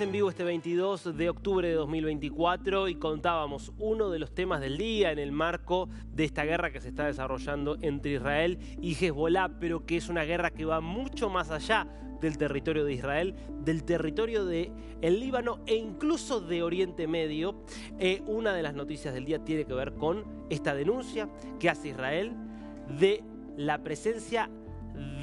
en vivo este 22 de octubre de 2024 y contábamos uno de los temas del día en el marco de esta guerra que se está desarrollando entre Israel y Hezbollah, pero que es una guerra que va mucho más allá del territorio de Israel, del territorio del el Líbano e incluso de Oriente Medio. Eh, una de las noticias del día tiene que ver con esta denuncia que hace Israel de la presencia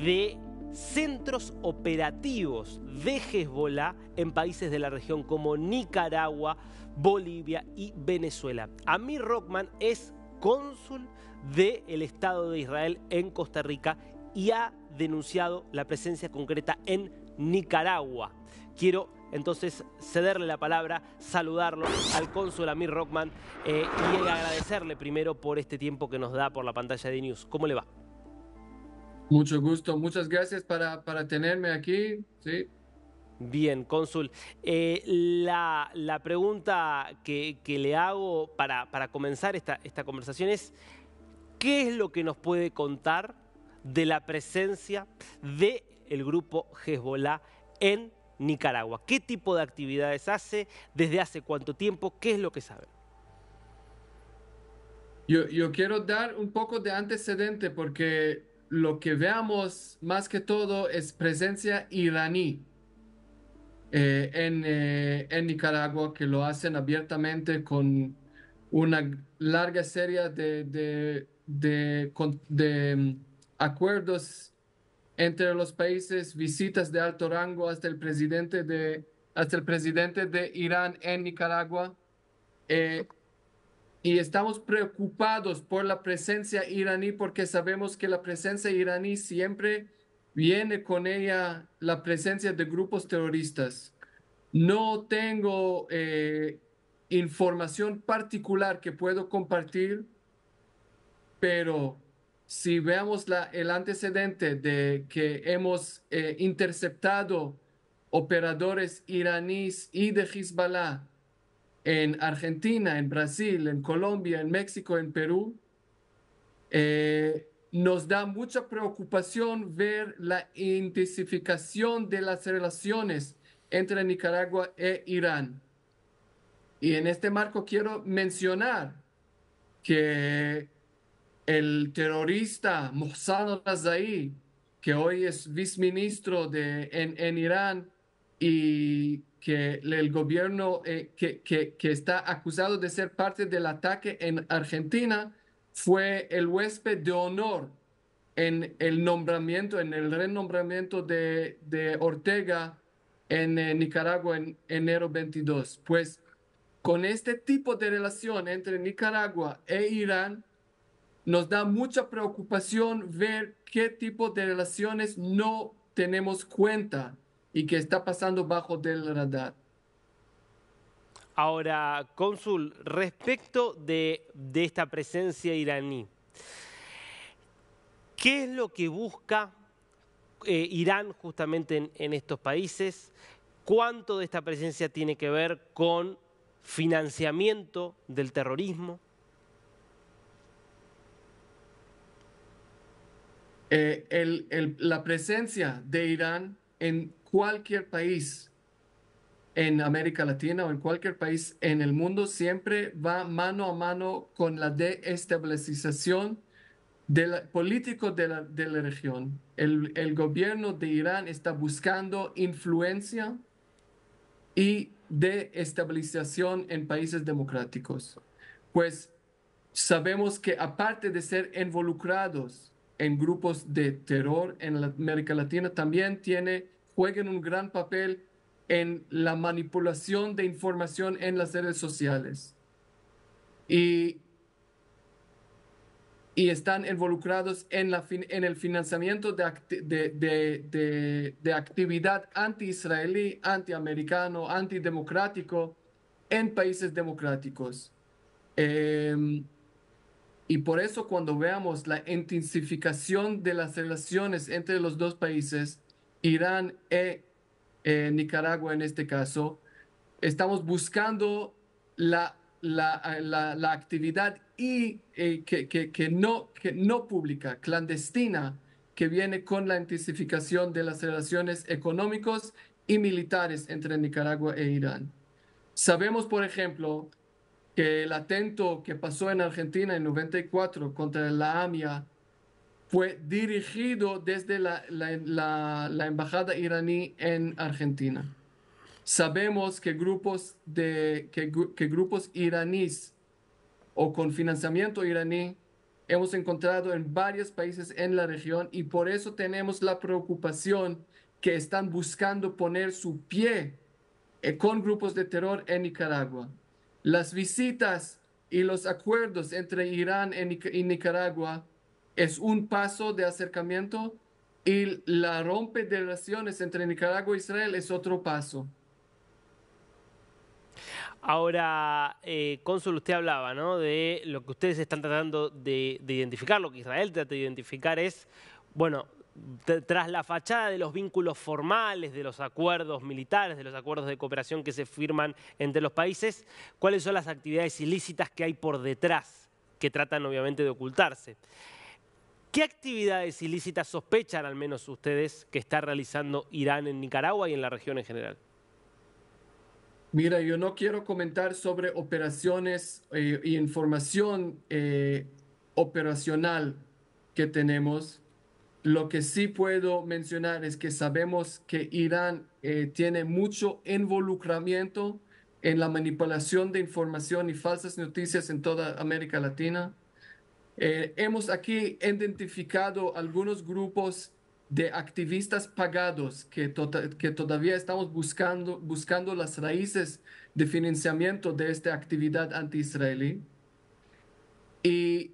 de centros operativos de Hezbollah en países de la región como Nicaragua, Bolivia y Venezuela. Amir Rockman es cónsul del Estado de Israel en Costa Rica y ha denunciado la presencia concreta en Nicaragua. Quiero entonces cederle la palabra, saludarlo al cónsul Amir Rockman eh, y agradecerle primero por este tiempo que nos da por la pantalla de News. ¿Cómo le va? Mucho gusto, muchas gracias para, tenerme aquí. Sí. Bien, cónsul. Eh, la, pregunta que, le hago para, para comenzar esta, esta conversación es, ¿qué es lo que nos puede contar de la presencia del el grupo Hezbollah en Nicaragua? ¿Qué tipo de actividades hace? ¿Desde hace cuánto tiempo? ¿Qué es lo que saben? Yo, yo quiero dar un poco de antecedente porque lo que veamos más que todo es presencia iraní eh, eh, en, Nicaragua, que lo hacen abiertamente con una larga serie de, mm, acuerdos entre los países, visitas de alto rango hasta el presidente de, hasta el presidente de Irán en Nicaragua. Eh, y estamos preocupados por la presencia iraní porque sabemos que la presencia iraní siempre viene con ella la presencia de grupos terroristas. No tengo eh, información particular que puedo compartir, pero si veamos la, el antecedente de que hemos eh, interceptado operadores iraníes y de Hezbollah en Argentina, en Brasil, en Colombia, en México, en Perú, eh, nos da mucha preocupación ver la intensificación de las relaciones entre Nicaragua e Irán. Y en este marco quiero mencionar que el terrorista Mohsan Razai, que hoy es viceministro de, en, en Irán, y que el gobierno eh, que, que, está acusado de ser parte del ataque en Argentina fue el huésped de honor en el nombramiento, en el renombramiento de, de Ortega en eh, Nicaragua en enero 22. Pues con este tipo de relación entre Nicaragua e Irán, nos da mucha preocupación ver qué tipo de relaciones no tenemos cuenta y que está pasando bajo del radar. Ahora, cónsul, respecto de, esta presencia iraní, ¿qué es lo que busca eh, Irán justamente en, estos países? ¿Cuánto de esta presencia tiene que ver con financiamiento del terrorismo? Eh, la presencia de Irán en cualquier país en América Latina o en cualquier país en el mundo siempre va mano a mano con la desestabilización de político de la, región. El, gobierno de Irán está buscando influencia y desestabilización en países democráticos. Pues sabemos que aparte de ser involucrados en grupos de terror en América Latina, también tiene jueguen un gran papel en la manipulación de información en las redes sociales. Y, están involucrados en, la, en el financiamiento de, de, actividad anti-israelí, anti-americano, antidemocrático en países democráticos. Em, y por eso cuando veamos la intensificación de las relaciones entre los dos países, Irán e eh, Nicaragua en este caso, estamos buscando la, eh, actividad y, eh, que, que, no, que no pública, clandestina, que viene con la intensificación de las relaciones económicas y militares entre Nicaragua e Irán. Sabemos, por ejemplo, que el atento que pasó en Argentina en 94 contra la AMIA fue dirigido desde la, embajada iraní en Argentina. Sabemos que grupos, de, que grupos iraníes o con financiamiento iraní hemos encontrado en varios países en la región y por eso tenemos la preocupación que están buscando poner su pie eh, con grupos de terror en Nicaragua. Las visitas y los acuerdos entre Irán y Nicaragua es un paso de acercamiento y la rompe de relaciones entre Nicaragua e Israel es otro paso. Ahora, eh, Cónsul, usted hablaba de lo que ustedes están tratando de identificar, lo que Israel trata de identificar es, bueno, tras la fachada de los vínculos formales, de los acuerdos militares, de los acuerdos de cooperación que se firman entre los países, cuáles son las actividades ilícitas que hay por detrás, que tratan obviamente de ocultarse. ¿Qué actividades ilícitas sospechan al menos ustedes que está realizando Irán en Nicaragua y en la región en general? Mira, yo no quiero comentar sobre operaciones e y información eh, operacional que tenemos. Lo que sí puedo mencionar es que sabemos que Irán eh, tiene mucho involucramiento en la manipulación de información y falsas noticias en toda América Latina. Eh, hemos aquí identificado algunos grupos de activistas pagados tota-, que, todavía estamos buscando, buscando las raíces de financiamiento de esta actividad anti-israelí. Y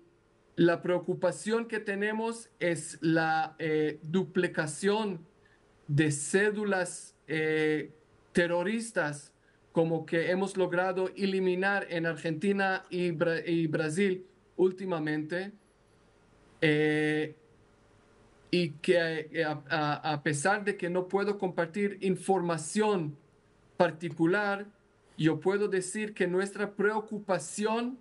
la preocupación que tenemos es la eh, duplicación de cédulas eh, terroristas como que hemos logrado eliminar en Argentina y Brasil últimamente eh, y que eh, a, pesar de que no puedo compartir información particular, yo puedo decir que nuestra preocupación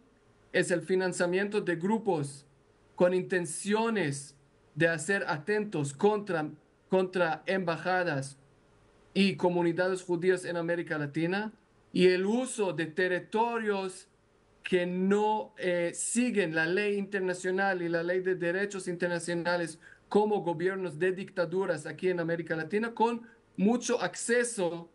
es el financiamiento de grupos con intenciones de hacer atentos contra, contra embajadas y comunidades judías en América Latina y el uso de territorios que no eh, siguen la ley internacional y la ley de derechos internacionales como gobiernos de dictaduras aquí en América Latina, con mucho acceso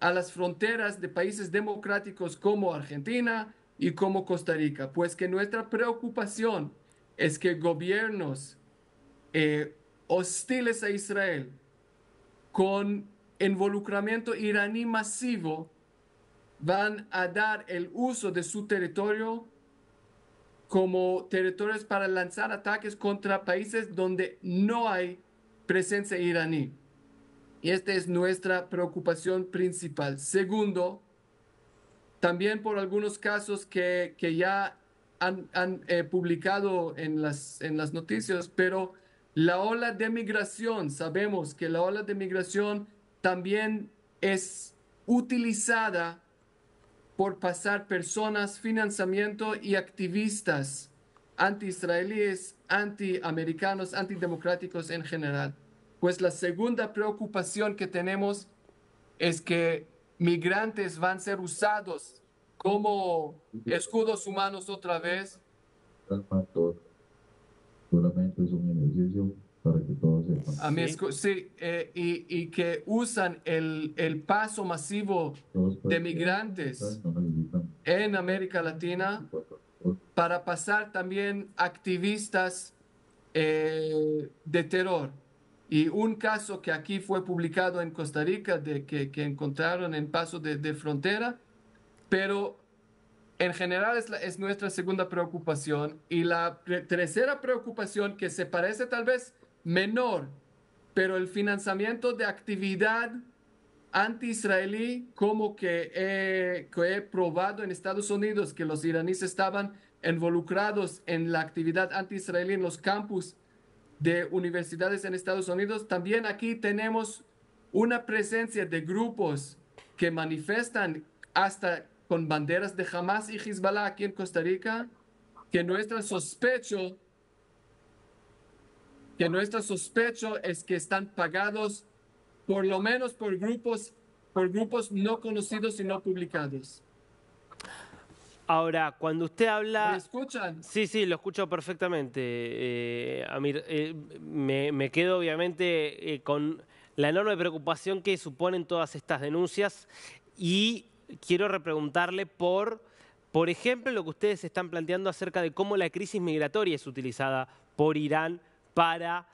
a las fronteras de países democráticos como Argentina y como Costa Rica. Pues que nuestra preocupación es que gobiernos eh, hostiles a Israel, con involucramiento iraní masivo, van a dar el uso de su territorio como territorios para lanzar ataques contra países donde no hay presencia iraní. Y esta es nuestra preocupación principal. Segundo, también por algunos casos que, ya han, eh, publicado en las, en las noticias, pero la ola de migración, sabemos que la ola de migración también es utilizada por pasar personas, financiamiento y activistas anti-israelíes, anti-americanos, antidemocráticos en general. Pues la segunda preocupación que tenemos es que migrantes van a ser usados como escudos humanos otra vez para que A sí, eh, y, y, que usan el, el paso masivo de migrantes en América Latina para pasar también activistas eh, de terror. Y un caso que aquí fue publicado en Costa Rica, de que, que encontraron en paso de, de, frontera, pero en general es, es nuestra segunda preocupación. Y la tercera preocupación que se parece tal vez menor, pero el financiamiento de actividad anti-israelí como que he, probado en Estados Unidos que los iraníes estaban involucrados en la actividad anti-israelí en los campus de universidades en Estados Unidos. También aquí tenemos una presencia de grupos que manifiestan hasta con banderas de Hamas y Hezbollah aquí en Costa Rica, que tan sospecho que nuestro sospecho es que están pagados por lo menos por grupos, por grupos no conocidos y no publicados. Ahora, cuando usted habla... ¿Me escuchan? Sí, sí, lo escucho perfectamente, eh, eh, me, quedo obviamente eh, con la enorme preocupación que suponen todas estas denuncias y quiero repreguntarle por, por ejemplo, lo que ustedes están planteando acerca de cómo la crisis migratoria es utilizada por Irán para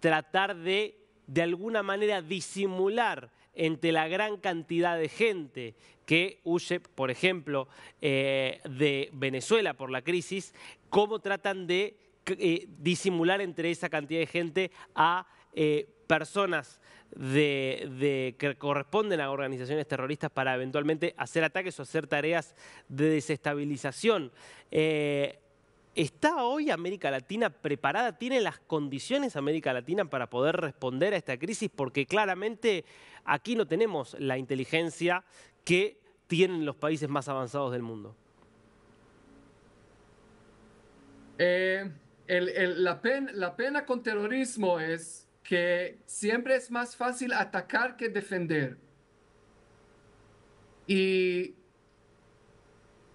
tratar de, de alguna manera, disimular entre la gran cantidad de gente que huye, por ejemplo, eh, de Venezuela por la crisis, cómo tratan de eh, disimular entre esa cantidad de gente a eh, personas que corresponden a organizaciones terroristas para eventualmente hacer ataques o hacer tareas de desestabilización. ¿Está hoy América Latina preparada? ¿Tiene las condiciones América Latina para poder responder a esta crisis? Porque claramente aquí no tenemos la inteligencia que tienen los países más avanzados del mundo. Eh, la, la pena con terrorismo es que siempre es más fácil atacar que defender. Y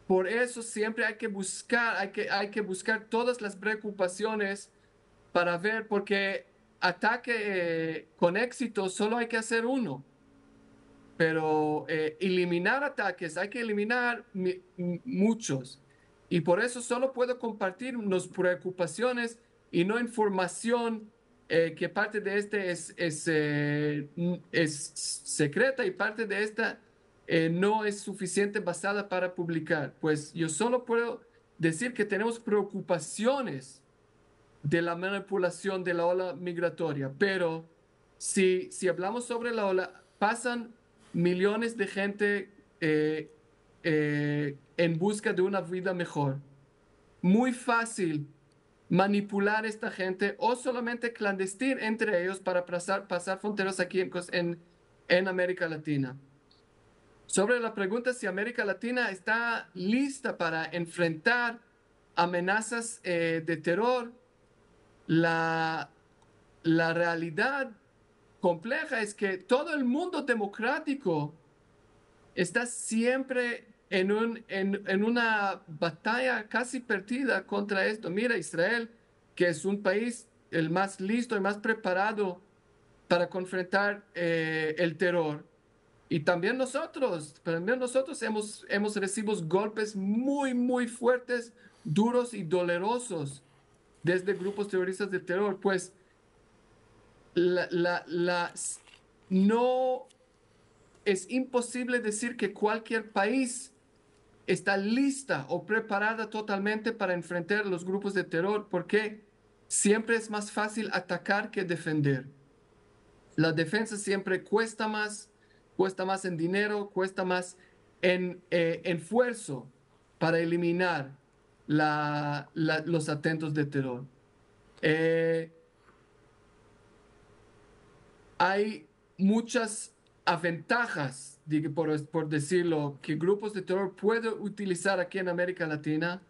por eso siempre hay que buscar, hay que, hay que buscar todas las preocupaciones para ver, porque ataque eh, con éxito solo hay que hacer uno. Pero eh, eliminar ataques, hay que eliminar muchos. Y por eso solo puedo compartir mis preocupaciones y no información eh, que parte de este es, es, es secreta y parte de esta eh, no es suficiente basada para publicar. Pues yo solo puedo decir que tenemos preocupaciones de la manipulación de la ola migratoria, pero si, hablamos sobre la ola, pasan millones de gente eh, eh, en busca de una vida mejor. Muy fácil manipular a esta gente o solamente clandestir entre ellos para pasar, fronteras aquí en América Latina sobre la pregunta si América Latina está lista para enfrentar amenazas eh, de terror, la, realidad compleja es que todo el mundo democrático está siempre en, en, una batalla casi perdida contra esto. Mira, Israel, que es un país el más listo y más preparado para enfrentar eh, el terror, y también nosotros, también nosotros hemos, hemos recibido golpes muy, muy fuertes, duros y dolorosos desde grupos terroristas de terror. Pues la, la, no es imposible decir que cualquier país está lista o preparada totalmente para enfrentar los grupos de terror porque siempre es más fácil atacar que defender. La defensa siempre cuesta más, cuesta más en dinero, cuesta más en eh, esfuerzo para eliminar los atentos de terror. Eh, hay muchas ventajas, por, por, decirlo, que grupos de terror pueden utilizar aquí en América Latina.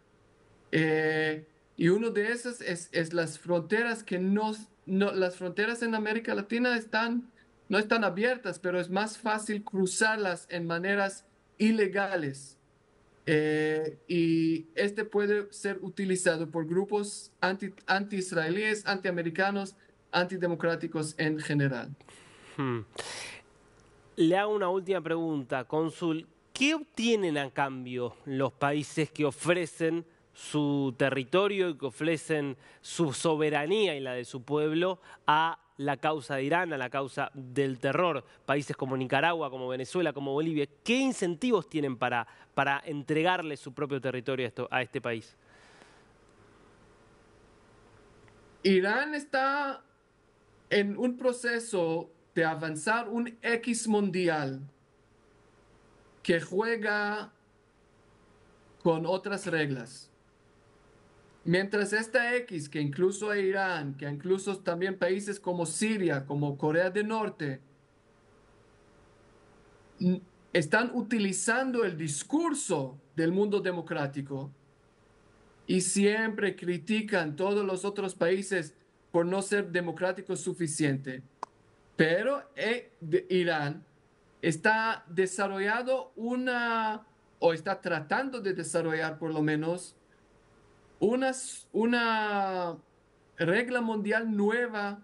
Eh, y uno de esas es, las fronteras que no, no, las fronteras en América Latina están no están abiertas, pero es más fácil cruzarlas en maneras ilegales. Eh, y este puede ser utilizado por grupos anti, israelíes anti-americanos, antidemocráticos en general. Hmm. Le hago una última pregunta, cónsul. ¿Qué obtienen a cambio los países que ofrecen su territorio y que ofrecen su soberanía y la de su pueblo a la causa de Irán, a la causa del terror. Países como Nicaragua, como Venezuela, como Bolivia, ¿qué incentivos tienen para, para entregarle su propio territorio a, esto, a este país? Irán está en un proceso de avanzar un X mundial que juega con otras reglas. Mientras esta X, que incluso Irán, que incluso también países como Siria, como Corea del Norte, están utilizando el discurso del mundo democrático y siempre critican todos los otros países por no ser democráticos suficiente. Pero eh, Irán está desarrollando una, o está tratando de desarrollar por lo menos, una, una regla mundial nueva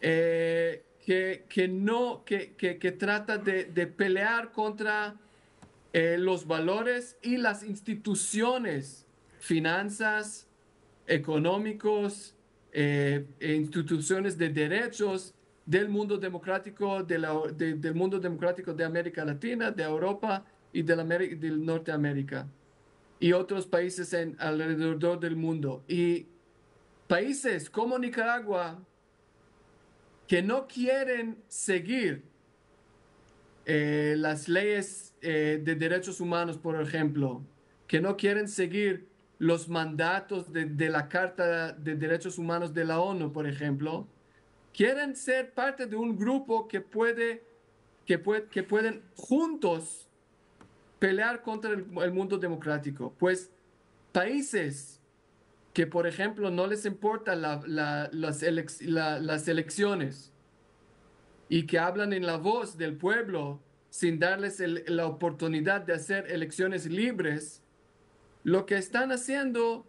eh, que, que, no, que, que, trata de, de, pelear contra eh, los valores y las instituciones, finanzas, económicos, eh, e instituciones de derechos del mundo democrático, de del mundo democrático de América Latina, de Europa y de del Norteamérica y otros países alrededor del mundo. Y países como Nicaragua que no quieren seguir eh, las leyes eh, de derechos humanos, por ejemplo, que no quieren seguir los mandatos de, la Carta de Derechos Humanos de la ONU, por ejemplo, quieren ser parte de un grupo que, puede, que, que pueden juntos pelear contra el, mundo democrático. Pues países que, por ejemplo, no les importan las, las elecciones y que hablan en la voz del pueblo sin darles la oportunidad de hacer elecciones libres, lo que están haciendo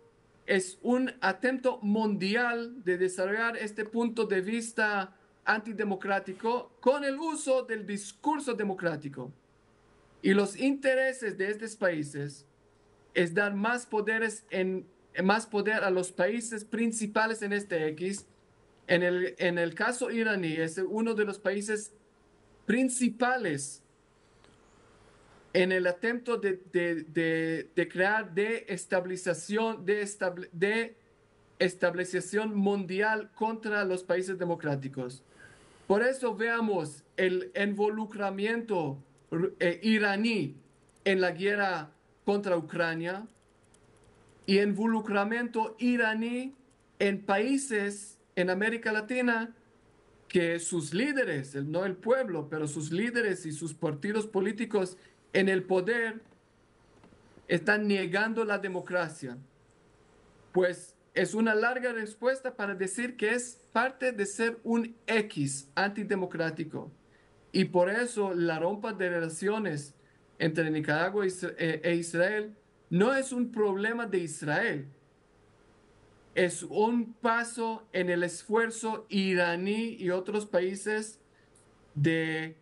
es un atento mundial de desarrollar este punto de vista antidemocrático con el uso del discurso democrático. Y los intereses de estos países es dar más, poderes en, más poder a los países principales en este X. En el, en el caso iraní, es uno de los países principales en el atento de, de, de, crear de estabilización, de, de mundial contra los países democráticos. Por eso veamos el involucramiento eh, iraní en la guerra contra Ucrania y involucramiento iraní en países en América Latina que sus líderes, no el pueblo, pero sus líderes y sus partidos políticos en el poder están negando la democracia. Pues es una larga respuesta para decir que es parte de ser un X antidemocrático. Y por eso la rompa de relaciones entre Nicaragua e, eh, e Israel no es un problema de Israel, es un paso en el esfuerzo iraní y otros países de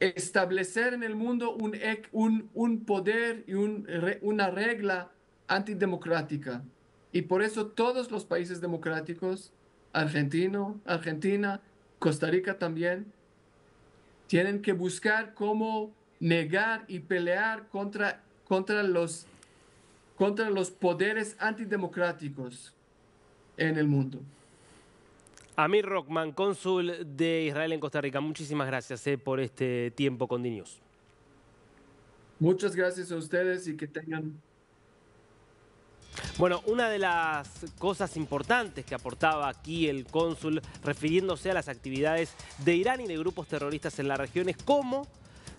establecer en el mundo un, un, poder y una regla antidemocrática. Y por eso todos los países democráticos, Argentino, Argentina, Costa Rica también, tienen que buscar cómo negar y pelear contra, contra, los, contra los poderes antidemocráticos en el mundo. Amir Rockman, cónsul de Israel en Costa Rica, muchísimas gracias eh, por este tiempo con niños. Muchas gracias a ustedes y que tengan bueno, una de las cosas importantes que aportaba aquí el cónsul refiriéndose a las actividades de Irán y de grupos terroristas en la región es cómo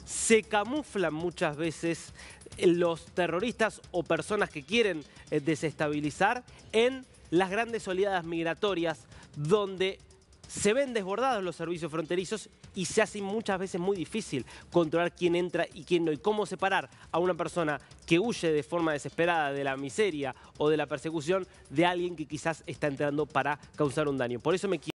se camuflan muchas veces eh, los terroristas o personas que quieren eh, desestabilizar en las grandes oleadas migratorias donde se ven desbordados los servicios fronterizos y se hace muchas veces muy difícil controlar quién entra y quién no y cómo separar a una persona que huye de forma desesperada de la miseria o de la persecución de alguien que quizás está entrando para causar un daño. Por eso me